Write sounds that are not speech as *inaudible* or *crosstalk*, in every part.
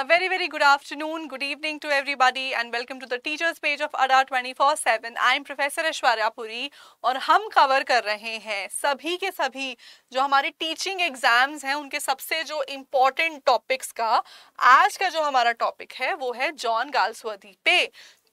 A very, very good afternoon, good evening to everybody and welcome to the teacher's page of ADA 24-7. am Professor Ashwarya Puri और हम cover कर रहे हैं सभी के सभी जो हमारे teaching exams हैं उनके सबसे important topics का आज का जो हमारा topic है वो है जॉन गाल्सवर्दी पे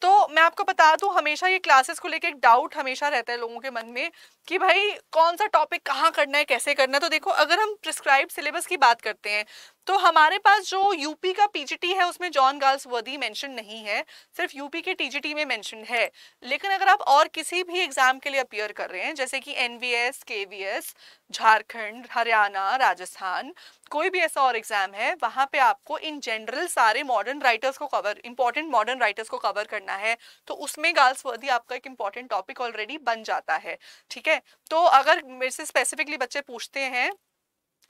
तो मैं आपको बता दूं हमेशा ये क्लासेस को लेके एक डाउट हमेशा रहता है लोगों के मन में कि भाई कौन सा टॉपिक कहाँ करना है कैसे करना है तो देखो अगर हम प्रिस्क्राइब सिलेबस की बात करते हैं तो हमारे पास जो यूपी का पीजीटी है उसमें जॉन गर्ल्स वर्दी मेंशन नहीं है सिर्फ यूपी के टीजीटी में मेंशन है लेकिन अगर आप और किसी भी एग्जाम के लिए अपियर कर रहे हैं जैसे कि एनवीएस केवीएस झारखंड हरियाणा राजस्थान कोई भी ऐसा और एग्जाम है वहां पे आपको इन जनरल सारे मॉडर्न राइटर्स को कवर इंपॉर्टेंट मॉडर्न राइटर्स को कवर करना है तो उसमें गर्ल्स वर्दी आपका एक इंपॉर्टेंट टॉपिक ऑलरेडी बन जाता है ठीक है तो अगर मेरे से स्पेसिफिकली बच्चे पूछते हैं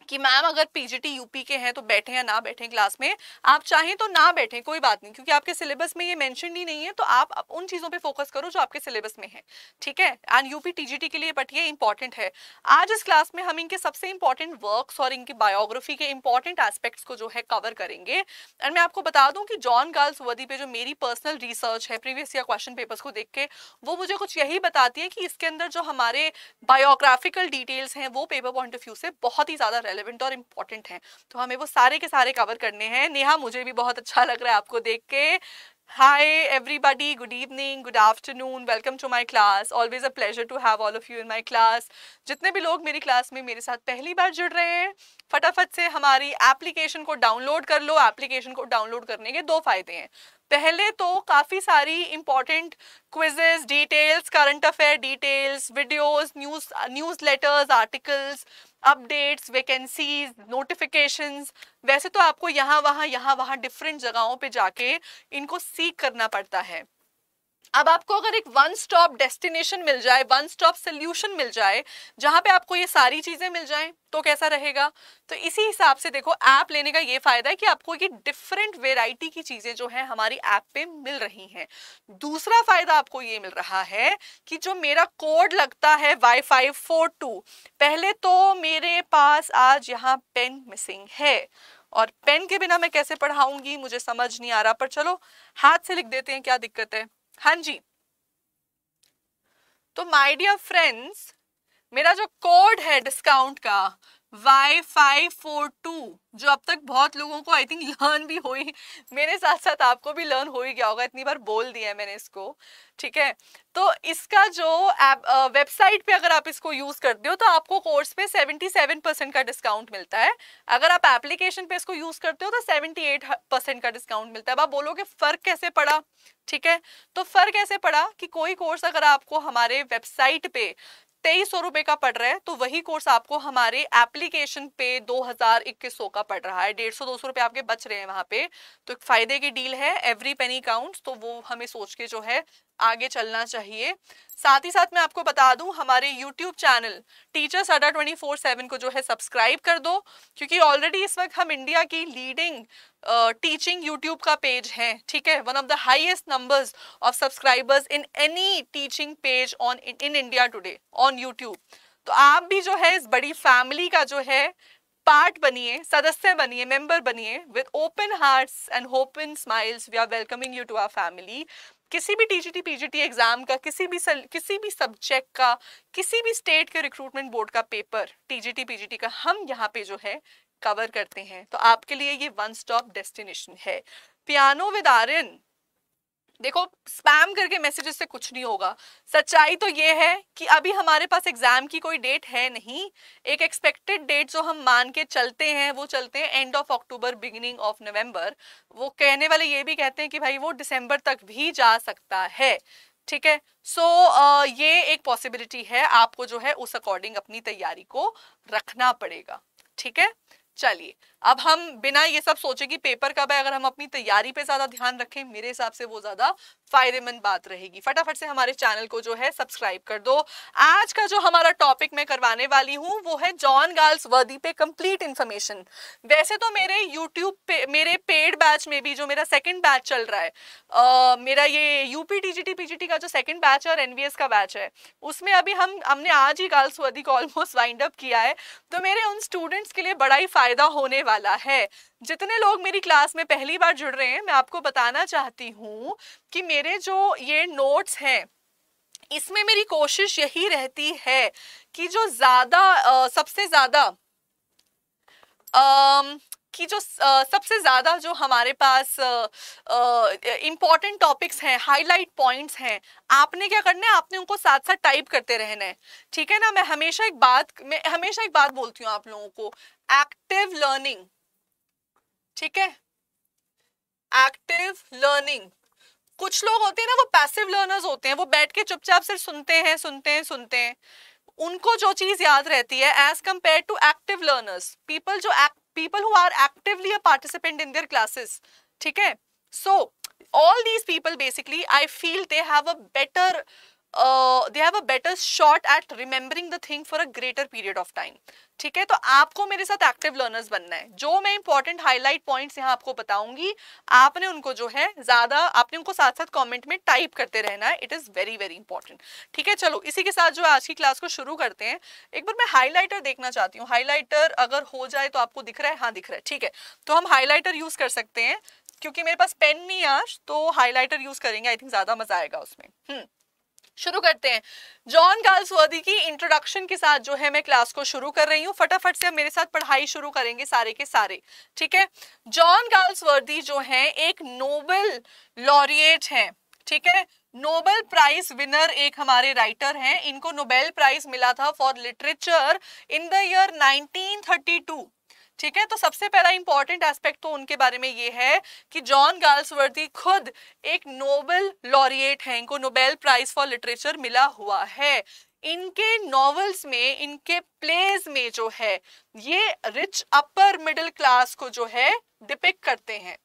कि मैम अगर पीजीटी यूपी के हैं तो बैठे या ना बैठे क्लास में आप चाहें तो ना बैठें कोई बात नहीं क्योंकि आपके सिलेबस में ये मेंशन ही नहीं है तो आप उन चीज़ों पे फोकस करो जो आपके सिलेबस में है ठीक है एंड यूपी टीजीटी के लिए बट इंपॉर्टेंट है आज इस क्लास में हम इनके सबसे इंपॉर्टेंट वर्क और इनकी बायोग्राफी के इंपॉर्टेंट एस्पेक्ट को जो है कवर करेंगे एंड मैं आपको बता दूँ कि जॉन गर्ल्स वर्दी पे जो मेरी पर्सनल रिसर्च है प्रीवियस या क्वेश्चन पेपर्स को देख के वो मुझे कुछ यही बताती है कि इसके अंदर जो हमारे बायोग्राफिकल डिटेल्स हैं वो पेपर पॉइंट ऑफ व्यू से बहुत ही ज़्यादा रेलिवेंट और इम्पोर्टेंट हैं तो हमें वो सारे के सारे कवर करने हैं नेहा मुझे भी बहुत अच्छा लग रहा है आपको देख के Hi everybody, good evening good afternoon welcome to my class always a pleasure to have all of you in my class जितने भी लोग मेरी क्लास में मेरे साथ पहली बार जुड़ रहे हैं फटाफट से हमारी एप्लीकेशन को डाउनलोड कर लो एप्लीकेशन को डाउनलोड करने के दो फायदे हैं पहले तो काफ़ी सारी important quizzes details current affair details videos news newsletters articles updates vacancies notifications वैसे तो आपको यहाँ वहाँ यहाँ वहाँ डिफरेंट जगहों पे जाके इनको सीख करना पड़ता है अब आपको अगर एक वन स्टॉप डेस्टिनेशन मिल जाए वन स्टॉप सोल्यूशन मिल जाए जहाँ पे आपको ये सारी चीज़ें मिल जाएं तो कैसा रहेगा तो इसी हिसाब से देखो ऐप लेने का ये फ़ायदा है कि आपको ये डिफरेंट वेराइटी की चीज़ें जो हैं हमारी ऐप पे मिल रही हैं दूसरा फ़ायदा आपको ये मिल रहा है कि जो मेरा कोड लगता है वाई फाइव फोर टू पहले तो मेरे पास आज यहाँ पेन मिसिंग है और पेन के बिना मैं कैसे पढ़ाऊंगी मुझे समझ नहीं आ रहा पर चलो हाथ से लिख देते हैं क्या दिक्कत है हाँ जी तो माय डियर फ्रेंड्स मेरा जो कोड है डिस्काउंट का वाई फाइव फोर टू जो अब तक बहुत लोगों को आई थिंक लर्न भी हुई मेरे साथ साथ आपको भी लर्न हो ही गया होगा इतनी बार बोल दिया है मैंने इसको ठीक है तो इसका जो वेबसाइट पे अगर आप इसको यूज़ करते हो तो आपको कोर्स पे सेवेंटी सेवन परसेंट का डिस्काउंट मिलता है अगर आप एप्लीकेशन पे इसको यूज़ करते हो तो सेवेंटी एट परसेंट का डिस्काउंट मिलता है अब आप बोलोगे फ़र्क कैसे पड़ा ठीक है तो फ़र्क कैसे पड़ा कि कोई कोर्स अगर आपको हमारे वेबसाइट पे तेईस सौ रुपए का पड़ रहा है तो वही कोर्स आपको हमारे एप्लीकेशन पे दो हजार इक्कीस सौ का पड़ रहा है डेढ़ सौ दो सौ रुपए आपके बच रहे हैं वहां पे तो एक फायदे की डील है एवरी पेनी काउंट्स तो वो हमें सोच के जो है आगे चलना चाहिए साथ ही साथ मैं आपको बता दूं हमारे YouTube चैनल टीचर सडा ट्वेंटी फोर सेवन को जो है सब्सक्राइब कर दो क्योंकि ऑलरेडी इस वक्त हम इंडिया की लीडिंग टीचिंग uh, यूट्यूब का पेज है ठीक है one of the highest numbers of subscribers in any teaching page on in India today on YouTube तो आप भी जो है इस बड़ी फैमिली का जो है पार्ट बनिए सदस्य बनिए मेंबर बनिए with open hearts and open smiles we are welcoming you to our family किसी भी टीजीटी पीजीटी एग्जाम का किसी भी सल, किसी भी सब्जेक्ट का किसी भी स्टेट के रिक्रूटमेंट बोर्ड का पेपर टीजीटी पीजीटी का हम यहाँ पे जो है कवर करते हैं तो आपके लिए ये वन स्टॉप डेस्टिनेशन है पियानो विद आर्यन देखो स्पैम करके मैसेजेस से कुछ नहीं होगा सच्चाई तो ये है कि अभी हमारे पास एग्जाम की कोई डेट है नहीं एक एक्सपेक्टेड डेट जो हम मान के चलते हैं वो चलते हैं end of October beginning of November वो कहने वाले ये भी कहते हैं कि भाई वो दिसंबर तक भी जा सकता है ठीक है सो so, uh, ये एक पॉसिबिलिटी है आपको जो है उस अकॉर्डिंग अपनी तैयारी को रखना पड़ेगा ठीक है चलिए अब हम बिना ये सब सोचे कि पेपर कब है अगर हम अपनी तैयारी पे ज्यादा ध्यान रखें मेरे हिसाब से वो ज्यादा फायदेमंद बात रहेगी फटाफट से हमारे चैनल को जो है सब्सक्राइब कर दो आज का जो हमारा टॉपिक मैं करवाने वाली हूँ वो है जॉन गर्ल्स वर्दी पे कंप्लीट इन्फॉर्मेशन वैसे तो मेरे यूट्यूब पे मेरे पेड बैच में भी जो मेरा सेकेंड बैच चल रहा है आ, मेरा ये यूपी टीजीटी पीजीटी का जो सेकेंड बैच है और एनवीएस का बैच है उसमें अभी हम हमने आज ही गर्ल्स वर्दी को ऑलमोस्ट वाइंड अप किया है तो मेरे उन स्टूडेंट्स के लिए बड़ा ही फायदा होने वाला वाला है जितने लोग मेरी क्लास में पहली बार जुड़ रहे हैं मैं आपको बताना चाहती हूँ कि मेरे जो ये नोट्स हैं इसमें मेरी कोशिश यही रहती है कि जो ज़्यादा सबसे ज़्यादा कि जो सबसे ज़्यादा जो हमारे पास इम्पॉर्टेंट टॉपिक्स हैं हाईलाइट पॉइंट्स हैं आपने क्या करना है आपने उनको साथ साथ टाइप करते रहना है ठीक है ना मैं हमेशा एक बात मैं हमेशा एक बात बोलती हूँ आप लोगों को एक्टिव लर्निंग ठीक है एक्टिव लर्निंग कुछ लोग होते हैं ना वो पैसिव लर्नर्स होते हैं वो बैठ के चुपचाप सिर्फ सुनते हैं सुनते हैं सुनते हैं उनको जो चीज़ याद रहती है as compare to active learners people जो act people who are actively a participant in their classes. Okay? So, all these people basically, I feel they have a better they have a better shot at remembering the thing for a greater period of time ठीक है तो आपको मेरे साथ active learners बनना है जो मैं इंपॉर्टेंट हाईलाइट पॉइंट्स यहाँ आपको बताऊंगी आपने उनको जो है ज्यादा आपने उनको साथ साथ कमेंट में टाइप करते रहना है it is very very important ठीक है चलो इसी के साथ जो आज की क्लास को शुरू करते हैं एक बार मैं हाईलाइटर देखना चाहती हूँ हाईलाइटर अगर हो जाए तो आपको दिख रहा है हाँ दिख रहा है ठीक है तो हम हाईलाइटर यूज कर सकते हैं क्योंकि मेरे पास पेन नहीं आज तो हाईलाइटर यूज करेंगे आई थिंक ज्यादा मजा आएगा उसमें हम्म शुरू करते हैं जॉन गाल्सवर्दी की इंट्रोडक्शन के साथ जो है मैं क्लास को शुरू कर रही हूँ फटाफट से मेरे साथ पढ़ाई शुरू करेंगे सारे के सारे ठीक है जॉन गाल्सवर्दी जो है एक नोबेल लॉरिएट है ठीक है नोबेल प्राइज विनर एक हमारे राइटर हैं इनको नोबेल प्राइज मिला था for literature in the year 1932 ठीक है तो सबसे पहला इंपॉर्टेंट एस्पेक्ट तो उनके बारे में ये है कि जॉन गार्ल्सवर्दी खुद एक नोबेल लॉरिएट हैं इनको नोबेल प्राइज फॉर लिटरेचर मिला हुआ है इनके नॉवेल्स में इनके प्लेज में जो है ये रिच अपर मिडिल क्लास को जो है डिपिक करते हैं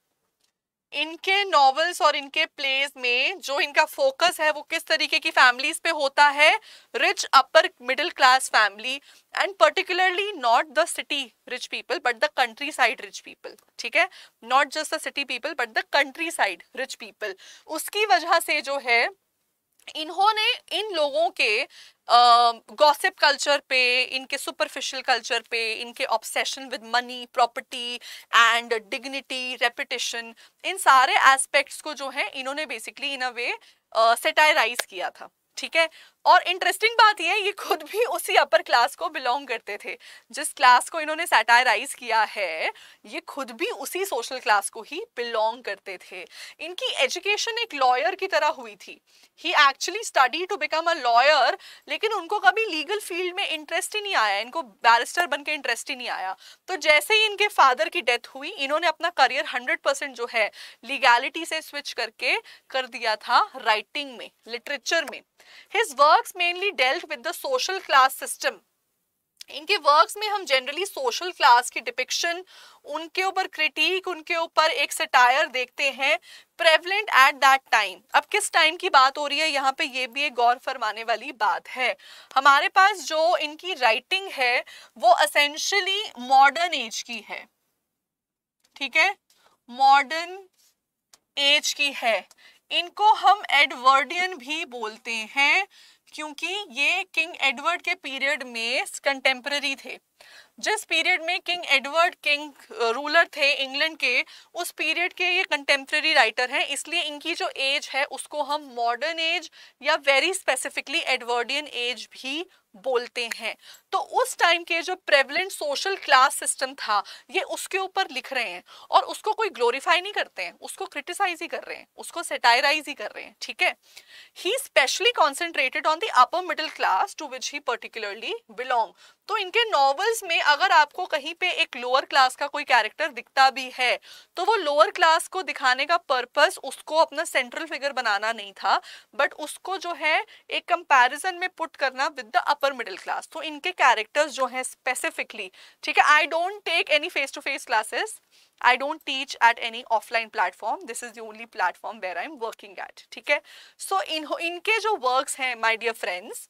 इनके नॉवेल्स और इनके प्लेज में जो इनका फोकस है वो किस तरीके की फैमिलीज पे होता है rich upper middle class family and particularly not the city rich people but the countryside rich people ठीक है not just the city people but the countryside rich people उसकी वजह से जो है इन्होंने इन लोगों के गॉसिप कल्चर पे इनके सुपरफिशियल कल्चर पे इनके obsession with money property and dignity reputation इन सारे एस्पेक्ट्स को जो है इन्होंने बेसिकली इन अ वे सेटायराइज किया था ठीक है और इंटरेस्टिंग बात यह ये खुद भी उसी अपर क्लास को बिलोंग करते थे जिस क्लास को इन्होंने सैटायराइज किया है ये खुद भी उसी सोशल क्लास को ही बिलोंग करते थे इनकी एजुकेशन एक लॉयर की तरह हुई थी he actually study to become a lawyer लेकिन उनको कभी लीगल फील्ड में इंटरेस्ट ही नहीं आया इनको बैरिस्टर बन के इंटरेस्ट ही नहीं आया तो जैसे ही इनके फादर की डेथ हुई इन्होंने अपना करियर हंड्रेड परसेंट जो है लीगैलिटी से स्विच करके कर दिया था राइटिंग में लिटरेचर में his work works mainly dealt with the social class system इनके वर्क्स में हम जनरली सोशल क्लास की डिपिक्शन उनके ऊपर क्रिटिक उनके ऊपर एक सटायर देखते हैं प्रेवलेंट एट दैट टाइम अब किस टाइम की बात हो रही है यहाँ पे ये भी एक गौर फरमाने वाली बात है हमारे पास जो इनकी राइटिंग है वो असेंशली मॉडर्न एज की है ठीक है मॉडर्न एज की है इनको हम एडवर्डियन भी बोलते हैं क्योंकि ये किंग एडवर्ड के पीरियड में कंटेम्प्रेरी थे जिस पीरियड में किंग एडवर्ड किंग रूलर थे इंग्लैंड के उस पीरियड के ये कंटेम्प्रेरी राइटर हैं इसलिए इनकी जो एज है उसको हम मॉडर्न एज या वेरी स्पेसिफिकली एडवर्डियन एज भी बोलते हैं तो उस टाइम के जो प्रेवलेंट सोशल क्लास सिस्टम था ये उसके ऊपर लिख रहे हैं और उसको कोई ग्लोरीफाई नहीं करते हैं उसको क्रिटिसाइज ही कर रहे हैं उसको सेटायराइज ही कर रहे हैं ठीक है he specially concentrated on the upper middle class to which he particularly belong तो इनके नॉवेल्स में अगर आपको कहीं पे एक लोअर क्लास का कोई कैरेक्टर दिखता भी है तो वो लोअर क्लास को दिखाने का पर्पस उसको अपना सेंट्रल फिगर बनाना नहीं था बट उसको जो है एक कंपैरिजन में पुट करना with the upper middle class तो इनके कैरेक्टर्स जो हैं स्पेसिफिकली ठीक है I don't take any face to face classes I don't teach at any offline platform this is the only platform where I am working at ठीक है सो इन इनके जो वर्क्स हैं माई डियर फ्रेंड्स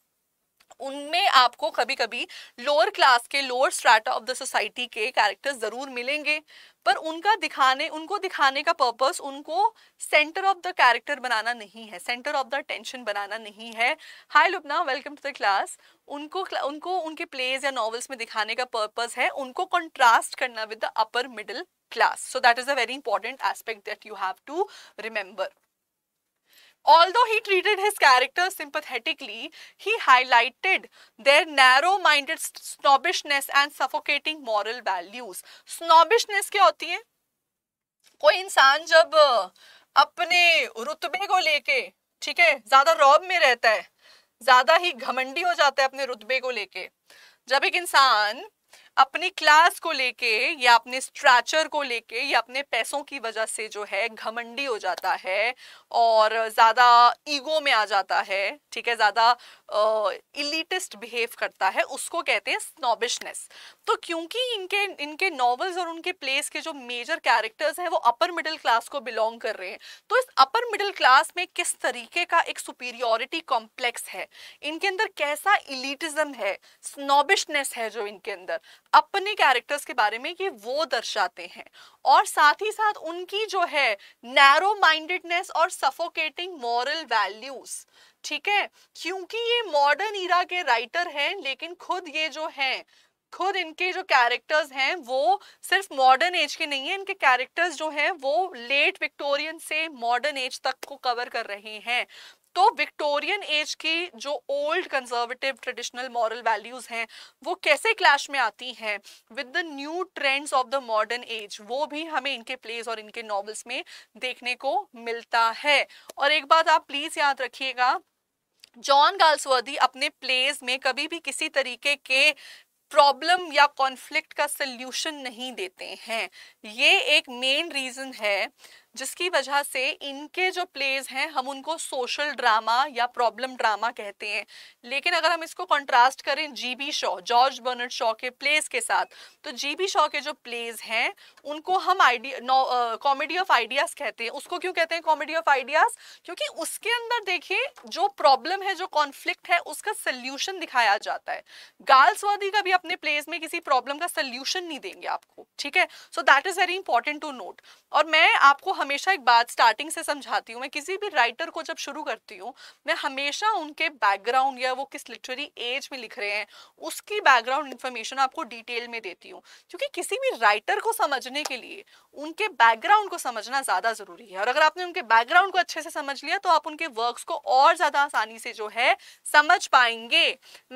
उनमें आपको कभी कभी लोअर क्लास के lower strata of the society के कैरेक्टर्स ज़रूर मिलेंगे पर उनका दिखाने उनको दिखाने का पर्पस उनको सेंटर ऑफ द कैरेक्टर बनाना नहीं है सेंटर ऑफ द टेंशन बनाना नहीं है hi Lupna welcome to the class उनको उनको उनके प्लेज या नॉवेल्स में दिखाने का पर्पस है उनको कंट्रास्ट करना with the upper middle class so that is a very important aspect that you have to remember Although he treated his characters sympathetically, he highlighted their narrow minded snobbishness and suffocating moral values. Snobbishness kya hoti hai koi insaan jab apne rutbe ko leke theek hai zyada rob mein rehta hai zyada hi ghamandi ho jata hai apne rutbe ko leke jab ek insaan अपनी class को लेके या अपने stretcher को लेके या अपने पैसों की वजह से जो है घमंडी हो जाता है और ज़्यादा ईगो में आ जाता है ठीक है ज़्यादा इलीटिस्ट बिहेव करता है उसको कहते हैं स्नोबिशनेस तो क्योंकि इनके इनके नॉवेल्स और उनके प्लेस के जो मेजर कैरेक्टर्स हैं वो अपर मिडिल क्लास को बिलोंग कर रहे हैं तो इस अपर मिडिल क्लास में किस तरीके का एक सुपीरियोरिटी कॉम्प्लेक्स है इनके अंदर कैसा इलीटिज्म है स्नोबिशनेस है जो इनके अंदर अपने कैरेक्टर्स के बारे में कि वो दर्शाते हैं और साथ ही साथ उनकी जो है नैरो माइंडेडनेस और सफोकेटिंग मॉरल वैल्यूज ठीक है क्योंकि ये मॉडर्न ईरा के राइटर हैं लेकिन खुद ये जो हैं खुद इनके जो कैरेक्टर्स हैं वो सिर्फ मॉडर्न एज के नहीं है इनके कैरेक्टर्स जो हैं वो लेट विक्टोरियन से मॉडर्न एज तक को कवर कर रहे हैं तो विक्टोरियन एज की जो old conservative traditional moral values हैं वो कैसे क्लैश में आती हैं with the new trends of the modern age वो भी हमें इनके प्लेज और इनके नॉवेल्स में देखने को मिलता है और एक बात आप प्लीज याद रखिएगा जॉन गाल्सवर्दी अपने प्लेज में कभी भी किसी तरीके के प्रॉब्लम या कॉन्फ्लिक्ट का सल्यूशन नहीं देते हैं ये एक मेन रीज़न है जिसकी वजह से इनके जो प्लेज हैं हम उनको सोशल ड्रामा या प्रॉब्लम ड्रामा कहते हैं लेकिन अगर हम इसको कंट्रास्ट करें GB Shaw George Bernard Shaw के प्लेज के साथ तो जीबी शॉ के जो प्लेज हैं उनको हम आइडिया कॉमेडी ऑफ आइडियाज कहते हैं उसको क्यों कहते हैं कॉमेडी ऑफ आइडियाज क्योंकि उसके अंदर देखिए जो प्रॉब्लम है जो कॉन्फ्लिक्ट है उसका सल्यूशन दिखाया जाता है गर्ल्स वर्दी का भी अपने प्लेज में किसी प्रॉब्लम का सल्यूशन नहीं देंगे आपको ठीक है so that is very important to note और मैं आपको हमेशा एक बात स्टार्टिंग से समझाती हूँ मैं किसी भी राइटर को जब शुरू करती हूँ मैं हमेशा उनके बैकग्राउंड या वो किस लिटरेरी एज में लिख रहे हैं उसकी बैकग्राउंड इन्फॉर्मेशन आपको डिटेल में देती हूँ क्योंकि किसी भी राइटर को समझने के लिए उनके बैकग्राउंड को समझना ज़्यादा ज़रूरी है और अगर आपने उनके बैकग्राउंड को अच्छे से समझ लिया तो आप उनके वर्कस को और ज़्यादा आसानी से जो है समझ पाएंगे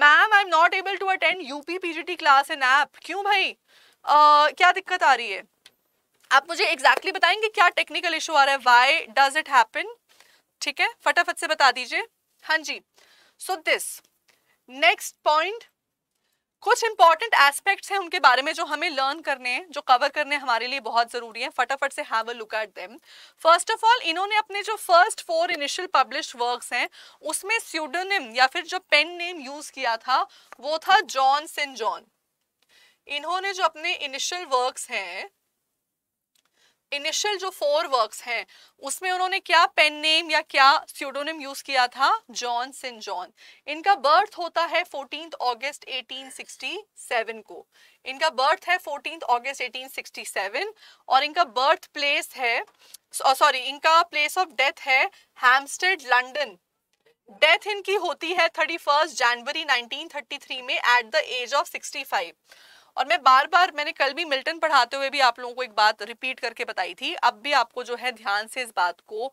ma'am I am not able to attend UP P class in app क्यों भाई uh, क्या दिक्कत आ रही है आप मुझे एग्जैक्टली exactly बताएंगे क्या टेक्निकल इशू आ रहा है वाई डज इट हैपन ठीक है फटाफट से बता दीजिए हाँ जी सो दिस नेक्स्ट पॉइंट कुछ इंपॉर्टेंट एस्पेक्ट्स हैं उनके बारे में जो हमें लर्न करने हैं जो कवर करने हमारे लिए बहुत ज़रूरी है फटाफट से have a look at them first of all इन्होंने अपने जो first four initial publish works हैं उसमें स्यूडोनिम या फिर जो पेन नेम यूज़ किया था वो था जॉन सेंट जॉन इन्होंने जो अपने इनिशियल वर्क्स हैं इनिशियल जो फोर वर्क्स हैं उसमें उन्होंने क्या पेन नेम या क्या स्यूडोनिम यूज किया था जॉन सिन जॉन इनका बर्थ होता है 14 अगस्त 1867 को इनका बर्थ है 14 अगस्त 1867 और इनका बर्थ प्लेस है सॉरी इनका प्लेस ऑफ डेथ है हैम्स्टेड लंडन डेथ इनकी होती है 31 जनवरी 1933 में एट द एज ऑफ 65 और मैं बार बार मैंने कल भी मिल्टन पढ़ाते हुए भी आप लोगों को एक बात रिपीट करके बताई थी अब भी आपको जो है ध्यान से इस बात को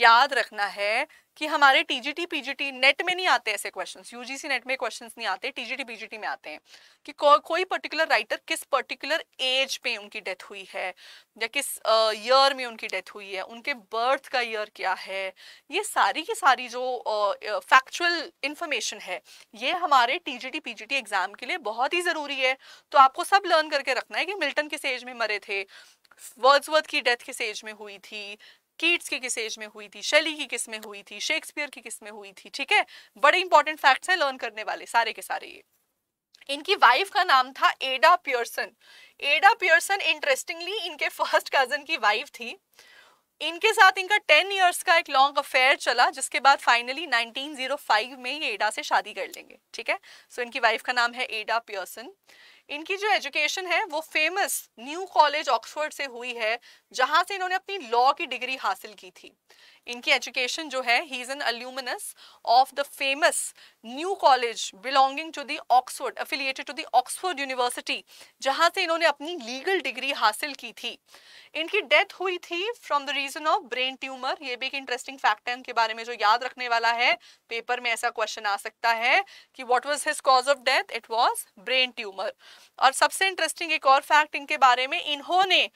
याद रखना है कि हमारे टीजीटी पीजीटी नेट में नहीं आते ऐसे क्वेश्चंस यूजीसी नेट में क्वेश्चंस नहीं आते टीजीटी पीजीटी में आते हैं कि को, कोई पर्टिकुलर राइटर किस पर्टिकुलर एज पे उनकी डेथ हुई है या किस ईयर में उनकी डेथ हुई है उनके बर्थ का ईयर क्या है ये सारी की सारी जो फैक्चुअल इंफॉर्मेशन है ये हमारे टीजीटी पीजीटी एग्जाम के लिए बहुत ही ज़रूरी है तो आपको सब लर्न करके रखना है कि मिल्टन किस एज में मरे थे वर्ड्सवर्थ की डेथ किस एज में हुई थी कीट्स के किस एज में हुई थी शैली की किस में हुई थी शेक्सपियर की किस में हुई थी ठीक है बड़े इंपॉर्टेंट फैक्ट्स हैं लर्न करने वाले सारे के सारे ये इनकी वाइफ का नाम था Ada Pearson Ada Pearson interestingly इनके फर्स्ट कजन की वाइफ थी इनके साथ इनका टेन इयर्स का एक लॉन्ग अफेयर चला जिसके बाद फाइनली 1905 में ये एडा से शादी कर लेंगे ठीक है सो so, इनकी वाइफ का नाम है एडा पियर्सन इनकी जो एजुकेशन है वो फेमस न्यू कॉलेज ऑक्सफोर्ड से हुई है जहां से इन्होंने अपनी लॉ की डिग्री हासिल की थी इनकी एजुकेशन जो है he is an alumnus of the famous New College belonging to the Oxford affiliated to the Oxford university जहां से इन्होंने अपनी लीगल डिग्री हासिल की थी इनकी डेथ हुई थी from the reason of brain tumour ये भी एक इंटरेस्टिंग फैक्ट है इनके बारे में जो याद रखने वाला है पेपर में ऐसा क्वेश्चन आ सकता है कि what was his cause of death it was brain tumour और सबसे इंटरेस्टिंग एक और फैक्ट इनके बारे में इन्होंने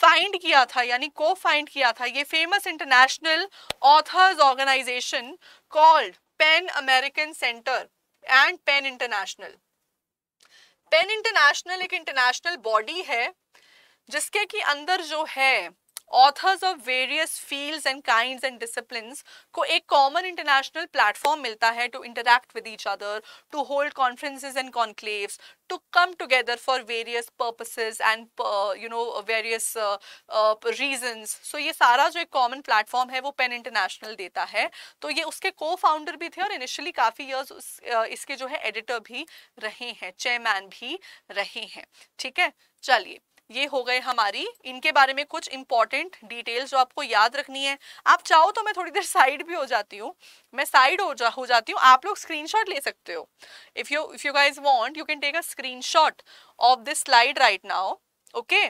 फाइंड किया था यानी को फाइंड किया था ये famous international authors organisation called PEN American Center and PEN International PEN international एक इंटरनेशनल बॉडी है जिसके की अंदर जो है authors of various fields and kinds and disciplines को एक कॉमन इंटरनेशनल प्लेटफॉर्म मिलता है to interact with each other to hold conferences and conclaves to come together for various purposes and uh, you know various uh, uh, reasons so ये सारा जो एक common platform है वो Penn International देता है तो ये उसके co-founder भी थे और initially काफ़ी years उस, uh, इसके जो है editor भी रहे हैं chairman भी रहे हैं ठीक है चलिए ये हो गए हमारी इनके बारे में कुछ इंपॉर्टेंट डिटेल्स जो आपको याद रखनी है आप चाहो तो मैं थोड़ी देर साइड भी हो जाती हूँ मैं साइड हो जा हो जाती हूँ आप लोग स्क्रीनशॉट ले सकते हो if you if you guys want you can take a screenshot of this slide right now okay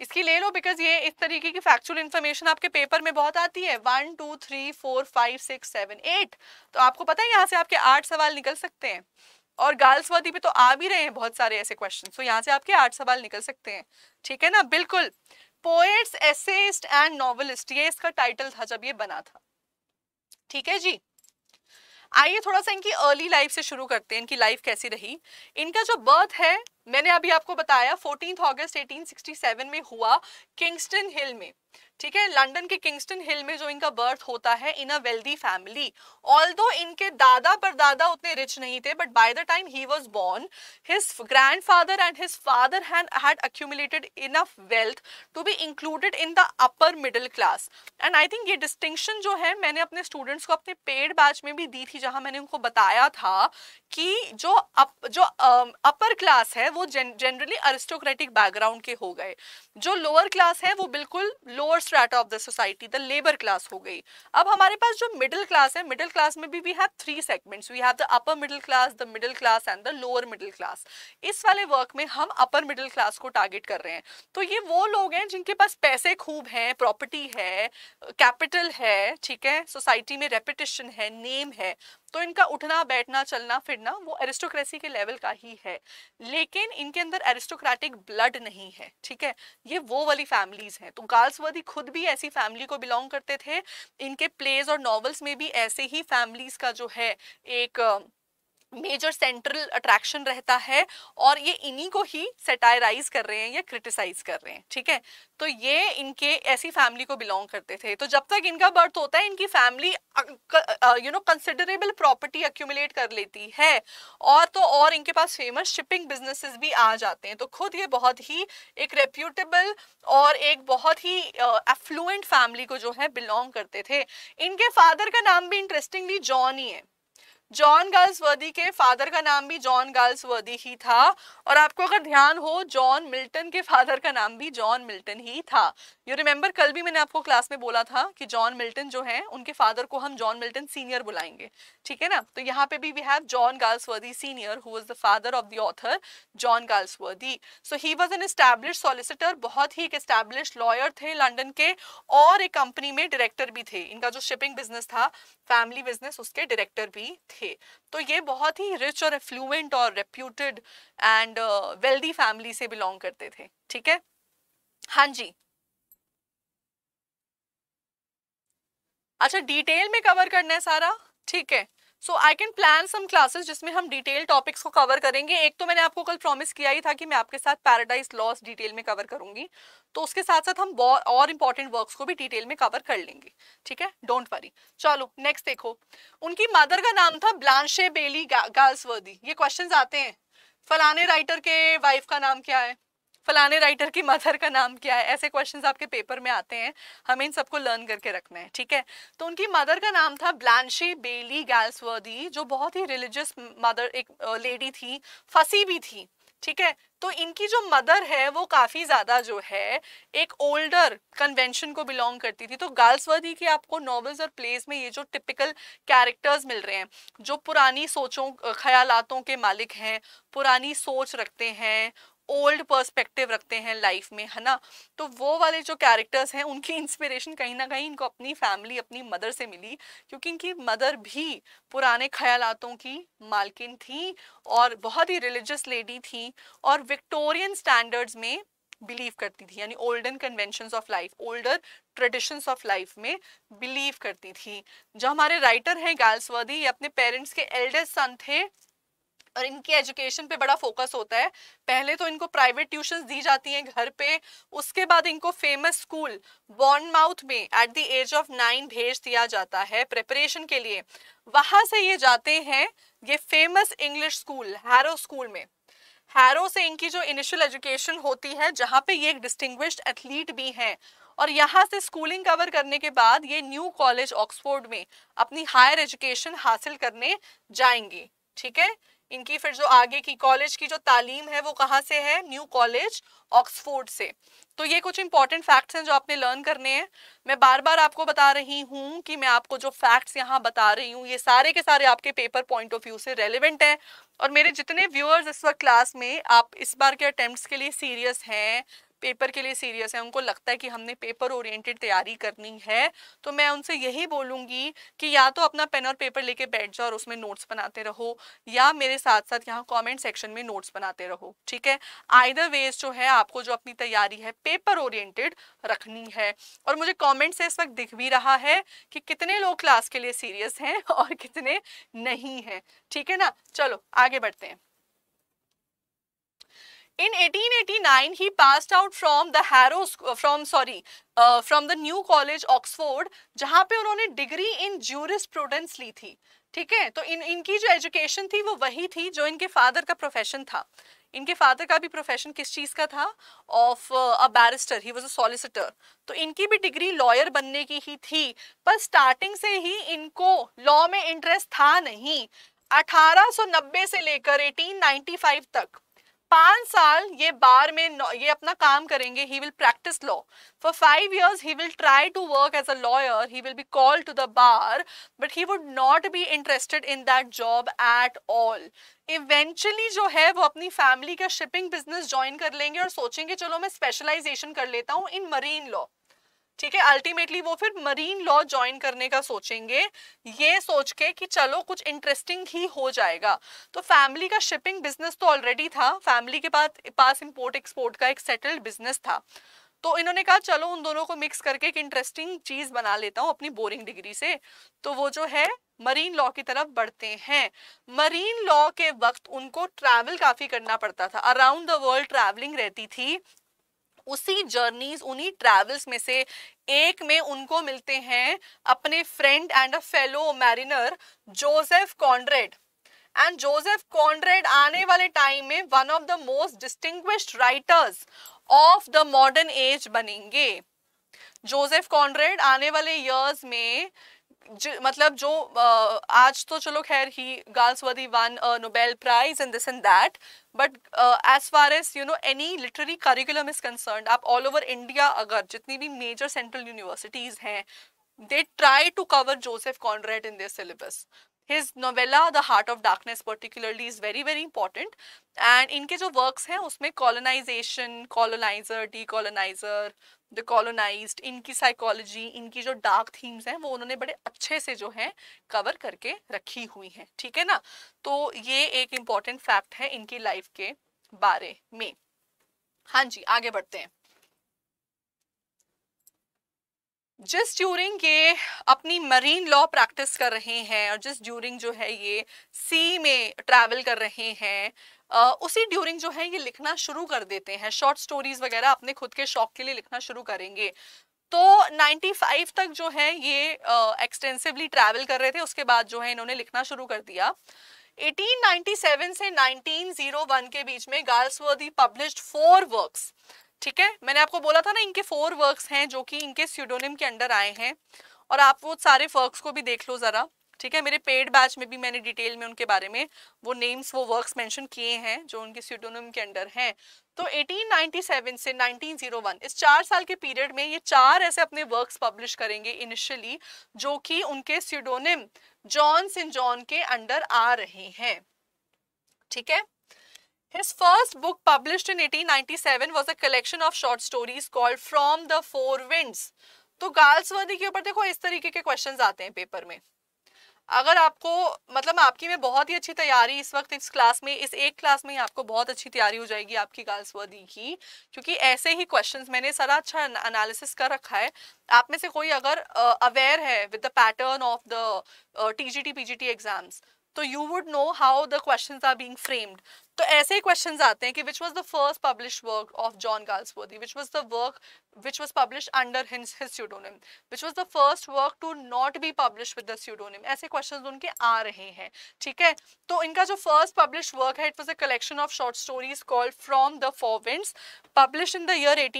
इसकी ले लो बिकॉज ये इस तरीके की फैक्चुअल इन्फॉर्मेशन आपके पेपर में बहुत आती है one two three four five six seven eight तो आपको पता है यहाँ से आपके आठ सवाल निकल सकते हैं और गर्ल्स वर्दी पे तो आ भी रहे हैं बहुत सारे ऐसे क्वेश्चन सो यहाँ से आपके आठ सवाल निकल सकते हैं ठीक है ना बिल्कुल पोएट्स एसेस्ट एंड नॉवलिस्ट ये इसका टाइटल था जब ये बना था ठीक है जी आइए थोड़ा सा इनकी अर्ली लाइफ से शुरू करते हैं इनकी लाइफ कैसी रही इनका जो बर्थ है मैंने अभी आपको बताया फोर्टीन अगस्त 1867 में हुआ किंगस्टन हिल में ठीक है लंदन के किंगस्टन हिल में जो इनका बर्थ होता है in a wealthy family although इनके दादा पर दादा उतने रिच नहीं थे but by the time he was born his grandfather and his father had accumulated enough wealth to be included in the upper middle class and I think ये distinction जो है मैंने अपने स्टूडेंट्स को अपने paid batch में भी दी थी जहाँ मैंने उनको बताया था कि जो अप, जो अपर uh, क्लास है वो जनरली अरिस्टोक्रेटिक बैकग्राउंड के हो गए जो लोअर क्लास है वो बिल्कुल lower strata of the society the labour class हो गई अब हमारे पास जो मिडिल क्लास है मिडिल क्लास में भी we have three segments we have the upper middle class the middle class and the lower middle class इस वाले वर्क में हम अपर मिडिल क्लास को टारगेट कर रहे हैं तो ये वो लोग हैं जिनके पास पैसे खूब हैं प्रॉपर्टी है कैपिटल है ठीक है सोसाइटी में रेपिटेशन है नेम है तो इनका उठना बैठना चलना फिरना वो एरिस्टोक्रेसी के लेवल का ही है लेकिन इनके अंदर एरिस्टोक्रेटिक ब्लड नहीं है ठीक है ये वो वाली फैमिलीज हैं तो गार्ल्सवर्दी खुद भी ऐसी फैमिली को बिलोंग करते थे इनके प्लेज और नॉवेल्स में भी ऐसे ही फैमिलीज का जो है एक मेजर सेंट्रल अट्रैक्शन रहता है और ये इन्हीं को ही सेटायराइज कर रहे हैं या क्रिटिसाइज कर रहे हैं ठीक है तो ये इनके ऐसी फैमिली को बिलोंग करते थे तो जब तक इनका बर्थ होता है इनकी family you know considerable property accumulate कर लेती है और तो और इनके पास फेमस शिपिंग बिजनेसेस भी आ जाते हैं तो खुद ये बहुत ही एक रेप्यूटेबल और एक बहुत ही एफ्लुएंट फैमिली को जो है बिलोंग करते थे इनके फादर का नाम भी इंटरेस्टिंगली जॉन ही है जॉन वर्दी के फादर का नाम भी जॉन गार्ल्सवर्दी ही था और आपको अगर ध्यान हो जॉन मिल्टन के फादर का नाम भी जॉन मिल्टन ही था यू रिमेंबर कल भी मैंने आपको क्लास में बोला था कि जॉन मिल्टन जो है उनके फादर को हम जॉन मिल्टन सीनियर बुलाएंगे ठीक है ना तो यहाँ पे भी we have John Galsworthy senior who father of the author John Galsworthy so he was an establish solicitor बहुत ही एक एस्टैब्लिश लॉयर थे लंडन के और एक कंपनी में डायरेक्टर भी थे इनका जो शिपिंग बिजनेस था फैमिली बिजनेस उसके डायरेक्टर भी थे थे तो ये बहुत ही रिच और एफ्लुएंट और रेप्यूटेड एंड वेल्दी फैमिली से बिलोंग करते थे ठीक है हाँ जी अच्छा डिटेल में कवर करना है सारा ठीक है so I can plan some classes जिसमें हम डिटेल टॉपिक्स को कवर करेंगे एक तो मैंने आपको कल प्रॉमिस किया ही था कि मैं आपके साथ पैराडाइज लॉस डिटेल में कवर करूंगी तो उसके साथ साथ हम और इम्पॉर्टेंट वर्क्स को भी डिटेल में कवर कर लेंगे ठीक है डोंट वरी चलो नेक्स्ट देखो उनकी मदर का नाम था ब्लांशे बेली गर्ल्स ये क्वेश्चन आते हैं फलाने राइटर के वाइफ का नाम क्या है फलाने राइटर की मदर का नाम क्या है ऐसे क्वेश्चन आपके पेपर में आते हैं हमें इन सबको लर्न करके रखना है ठीक है तो उनकी मदर का नाम था ब्लानशी बेली गैल्सवर्दी जो बहुत ही रिलीजियस मदर एक लेडी थी फंसी भी थी ठीक है तो इनकी जो मदर है वो काफ़ी ज़्यादा जो है एक ओल्डर कन्वेंशन को बिलोंग करती थी तो गाल्सवर्दी के आपको नॉवेल्स और प्लेस में ये जो टिपिकल कैरेक्टर्स मिल रहे हैं जो पुरानी सोचों ख्यालातों के मालिक हैं पुरानी सोच रखते हैं ओल्ड पर्सपेक्टिव रखते हैं लाइफ में है ना तो वो वाले जो कैरेक्टर्स हैं उनकी इंस्पिरेशन कहीं ना कहीं इनको अपनी फैमिली अपनी मदर से मिली क्योंकि इनकी मदर भी पुराने ख्यालातों की मालकिन थी और बहुत ही रिलीजियस लेडी थी और विक्टोरियन स्टैंडर्ड्स में बिलीव करती थी यानी olden convention of life older traditions of life में बिलीव करती थी जो हमारे राइटर हैं गैल्सवर्दी ये अपने पेरेंट्स के एल्डेस्ट सन थे और इनकी एजुकेशन पे बड़ा फोकस होता है पहले तो इनको प्राइवेट ट्यूशन दी जाती हैं घर पे उसके बाद इनको फेमस स्कूल बॉर्नमाउथ में at the age of nine भेज दिया जाता है प्रिपरेशन के लिए वहां से ये जाते हैं ये famous English school Harrow school में हैरो से इनकी जो इनिशियल एजुकेशन होती है जहाँ पे ये एक डिस्टिंग्विश एथलीट भी हैं और यहाँ से स्कूलिंग कवर करने के बाद ये न्यू कॉलेज ऑक्सफोर्ड में अपनी हायर एजुकेशन हासिल करने जाएंगे ठीक है इनकी फिर जो आगे की कॉलेज की जो तालीम है वो कहाँ से है न्यू कॉलेज ऑक्सफोर्ड से तो ये कुछ इंपॉर्टेंट फैक्ट्स हैं जो आपने लर्न करने हैं मैं बार बार आपको बता रही हूँ कि मैं आपको जो फैक्ट्स यहाँ बता रही हूँ ये सारे के सारे आपके पेपर पॉइंट ऑफ व्यू से रेलिवेंट हैं और मेरे जितने व्यूअर्स इस वक्त क्लास में आप इस बार के अटेम्प्ट के लिए सीरियस हैं पेपर के लिए सीरियस है उनको लगता है कि हमने पेपर ओरिएंटेड तैयारी करनी है तो मैं उनसे यही बोलूंगी कि या तो अपना पेन और पेपर लेके बैठ जाओ और उसमें नोट्स बनाते रहो या मेरे साथ साथ यहाँ कॉमेंट सेक्शन में नोट्स बनाते रहो ठीक है आइदर वेज जो है आपको जो अपनी तैयारी है पेपर ओरिएंटेड रखनी है और मुझे कॉमेंट से इस वक्त दिख भी रहा है कि कितने लोग क्लास के लिए सीरियस हैं और कितने नहीं हैं ठीक है ना चलो आगे बढ़ते हैं In 1889, he passed out from the Harrow, from sorry, uh, from the New College Oxford, जहाँ पे उन्होंने degree in jurisprudence ली थी ठीक है तो इन इनकी जो education थी वो वही थी जो इनके father का profession था इनके father का भी profession किस चीज़ का था Of uh, a barrister, he was a solicitor. तो इनकी भी degree lawyer बनने की ही थी पर starting से ही इनको law में interest था नहीं 1890 से लेकर 1895 तक पांच साल ये बार में ये अपना काम करेंगे he will practise law for five years he will try to work as a lawyer he will be called to the bar but he would not be interested in that job at all eventually जो है वो अपनी family का shipping business join कर लेंगे और सोचेंगे चलो मैं स्पेशलाइजेशन कर लेता हूँ इन मरीन लॉ ठीक है अल्टीमेटली वो फिर मरीन लॉ ज्वाइन करने का सोचेंगे ये सोच के कि चलो कुछ इंटरेस्टिंग ही हो जाएगा तो फैमिली का शिपिंग बिजनेस तो ऑलरेडी था फैमिली के पास पास इंपोर्ट एक्सपोर्ट का एक सेटल्ड बिजनेस था तो इन्होंने कहा चलो उन दोनों को मिक्स करके एक इंटरेस्टिंग चीज बना लेता हूँ अपनी बोरिंग डिग्री से तो वो जो है मरीन लॉ की तरफ बढ़ते हैं मरीन लॉ के वक्त उनको ट्रैवल काफ़ी करना पड़ता था अराउंड द वर्ल्ड ट्रैवलिंग रहती थी उसी जर्नीज उन्हीं ट्रैवल्स में से एक में उनको मिलते हैं अपने friend and a fellow mariner Joseph Conrad and Joseph Conrad आने वाले टाइम में one of the most distinguished writers of the modern age बनेंगे जोसेफ कॉन्ड्रेड आने वाले ईयर्स में मतलब जो uh, आज तो चलो खैर he Galsworthy won Nobel prize in this and that but as far as you know any literary curriculum is concern आप ऑल ओवर इंडिया अगर जितनी भी मेजर सेंट्रल यूनिवर्सिटीज़ हैं they try to cover Joseph Conrad in their syllabus his novella The Heart of Darkness particularly is very very important and इनके जो works हैं उसमें colonization, colonizer, decolonizer, the colonized, इनकी psychology, इनकी जो dark themes हैं वो उन्होंने बड़े अच्छे से जो हैं cover करके रखी हुई हैं ठीक है ना तो ये एक important fact है इनकी life के बारे में हाँ जी आगे बढ़ते हैं जिस ड्यूरिंग ये अपनी मरीन लॉ प्रैक्टिस कर रहे हैं और जिस ड्यूरिंग जो है ये सी में ट्रैवल कर रहे हैं Uh, उसी ड्यूरिंग जो है ये लिखना शुरू कर देते हैं शॉर्ट स्टोरीज वगैरह अपने खुद के शौक के लिए लिखना शुरू करेंगे तो 95 तक जो है ये एक्सटेंसिवली uh, ट्रैवल कर रहे थे उसके बाद जो है इन्होंने लिखना शुरू कर दिया 1897 से 1901 के बीच में गार्ल्स वर्दी पब्लिश्ड फोर वर्क्स ठीक है मैंने आपको बोला था ना इनके फोर वर्क्स हैं जो कि इनके स्यूडोनिम के अंडर आए हैं और आप वो सारे वर्क्स को भी देख लो ज़रा ठीक है मेरे पेड बैच में भी मैंने डिटेल में उनके बारे में वो नेम्स वो वर्क्स मेंशन किए हैं जो उनके स्यूडोनिम के अंडर हैं तो 1897 से 1901 इस चार साल के पीरियड में ये चार ऐसे अपने वर्क्स पब्लिश करेंगे इनिशियली जो कि उनके स्यूडोनिम जॉन सिंह जॉन के अंडर आ रहे हैं ठीक है His first book published in 1897 was a collection of short stories called From the Four Winds. तो गाल्सवर्दी के ऊपर देखो इस तरीके के क्वेश्चंस आते हैं पेपर में अगर आपको मतलब आपकी में बहुत ही अच्छी तैयारी इस वक्त इस क्लास में इस एक क्लास में ही आपको बहुत अच्छी तैयारी हो जाएगी आपकी गाल्सवर्दी की क्योंकि ऐसे ही क्वेश्चंस मैंने सारा अच्छा एनालिसिस कर रखा है आप में से कोई अगर अवेयर uh, है with the pattern of the T G T P G T exams तो you would know how the question are being framed तो ऐसे ही क्वेश्चन आते हैं कि which was the first publish work of John Galsworthy which was the work which was publish under his pseudonym which was the first work to not be publish with the pseudonym ऐसे question उनके आ रहे हैं ठीक है तो इनका जो first publish work है it was a collection of short stories called from the four publish in the year